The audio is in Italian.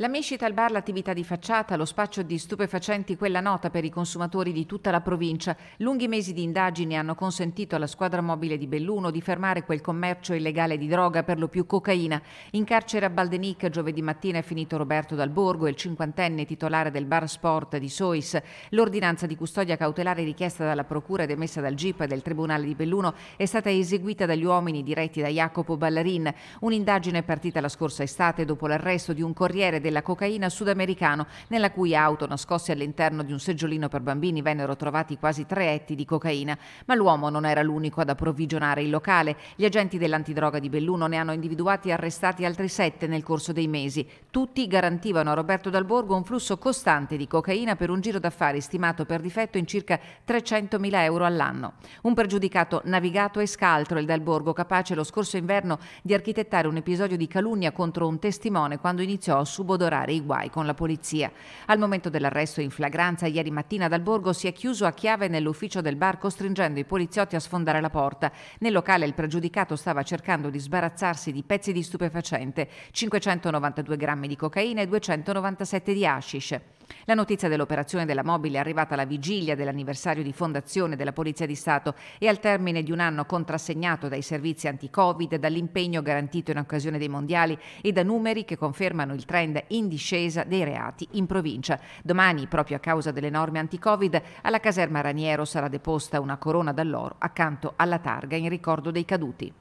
La mescita al bar, l'attività di facciata, lo spaccio di stupefacenti, quella nota per i consumatori di tutta la provincia. Lunghi mesi di indagini hanno consentito alla squadra mobile di Belluno di fermare quel commercio illegale di droga, per lo più cocaina. In carcere a Baldenic giovedì mattina è finito Roberto Dalborgo, il cinquantenne titolare del bar sport di Sois. L'ordinanza di custodia cautelare richiesta dalla procura ed emessa dal GIP del Tribunale di Belluno è stata eseguita dagli uomini diretti da Jacopo Ballarin. Un'indagine è partita la scorsa estate dopo l'arresto di un corriere del della cocaina sudamericano, nella cui auto nascosti all'interno di un seggiolino per bambini vennero trovati quasi tre etti di cocaina. Ma l'uomo non era l'unico ad approvvigionare il locale. Gli agenti dell'antidroga di Belluno ne hanno individuati e arrestati altri sette nel corso dei mesi. Tutti garantivano a Roberto Dalborgo un flusso costante di cocaina per un giro d'affari stimato per difetto in circa 300.000 euro all'anno. Un pregiudicato navigato e scaltro, il Dalborgo, capace lo scorso inverno di architettare un episodio di calunnia contro un testimone quando iniziò a subordinare subodorare i guai con la polizia. Al momento dell'arresto in flagranza ieri mattina dal borgo si è chiuso a chiave nell'ufficio del bar costringendo i poliziotti a sfondare la porta. Nel locale il pregiudicato stava cercando di sbarazzarsi di pezzi di stupefacente, 592 grammi di cocaina e 297 di hashish. La notizia dell'operazione della mobile è arrivata alla vigilia dell'anniversario di fondazione della Polizia di Stato e al termine di un anno contrassegnato dai servizi anti-Covid, dall'impegno garantito in occasione dei mondiali e da numeri che confermano il trend in discesa dei reati in provincia. Domani, proprio a causa delle norme anti-Covid, alla caserma Raniero sarà deposta una corona d'alloro accanto alla targa in ricordo dei caduti.